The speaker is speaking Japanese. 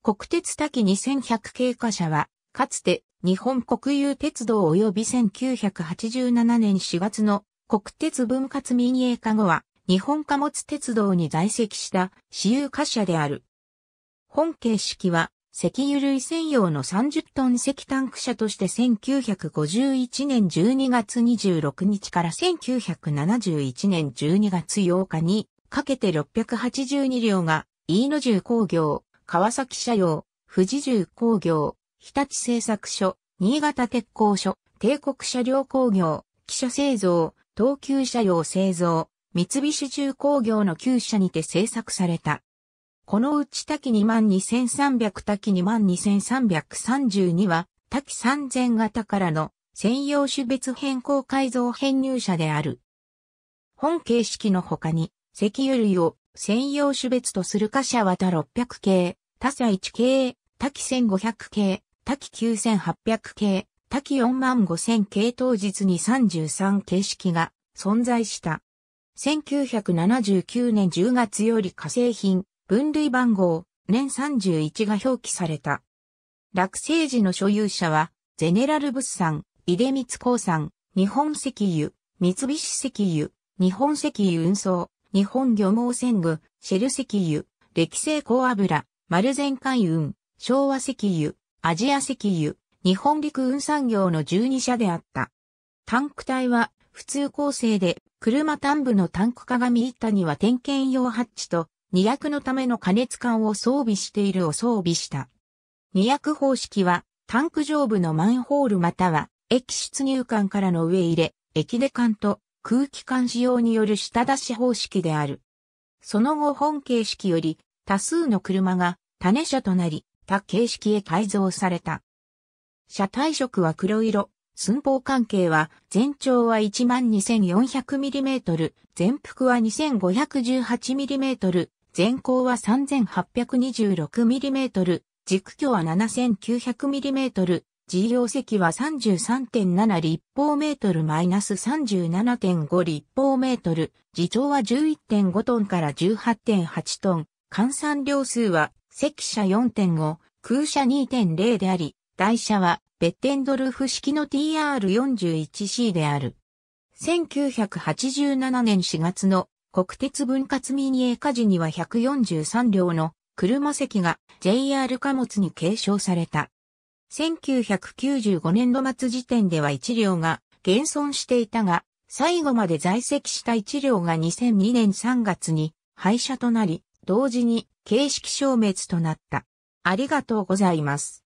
国鉄滝2100系貨車は、かつて日本国有鉄道及び1987年4月の国鉄分割民営化後は、日本貨物鉄道に在籍した私有貨車である。本形式は、石油類専用の30トン石炭ン車として1951年12月26日から1971年12月8日にかけて682両が飯野重工業川崎社用、富士重工業、日立製作所、新潟鉄工所、帝国車両工業、汽車製造、東急車用製造、三菱重工業の旧車にて製作された。このうち滝22,300滝22,332は、滝3000型からの専用種別変更改造編入車である。本形式の他に、石油類を専用種別とする貨車は他600系、多社1系、多機1500系、多機9800系、多機45000系当日に33形式が存在した。1979年10月より化成品、分類番号、年31が表記された。落成時の所有者は、ゼネラル物産、井出光興産、日本石油、三菱石油、日本石油運送、日本漁網船具、シェル石油、歴成高油、丸善海運、昭和石油、アジア石油、日本陸運産業の12社であった。タンク体は普通構成で、車端部のタンク鏡板には点検用ハッチと、二役のための加熱管を装備しているを装備した。二役方式は、タンク上部のマンホールまたは、液出入管からの上入れ、液出管と空気管使用による下出し方式である。その後本形式より多数の車が種車となり、他形式へ改造された。車体色は黒色、寸法関係は全長は 12,400mm、全幅は 2,518mm、全高は 3,826mm、軸距は 7,900mm、自用積は33.7立方メートルマイナス37.5立方メートル、自重は11.5トンから18.8トン、換算量数は、赤車4.5、空車2.0であり、台車は、ベッテンドルフ式の TR41C である。1987年4月の国鉄分割民営化時には143両の車席が JR 貨物に継承された。1995年度末時点では1両が減損していたが、最後まで在籍した1両が2002年3月に廃車となり、同時に形式消滅となった。ありがとうございます。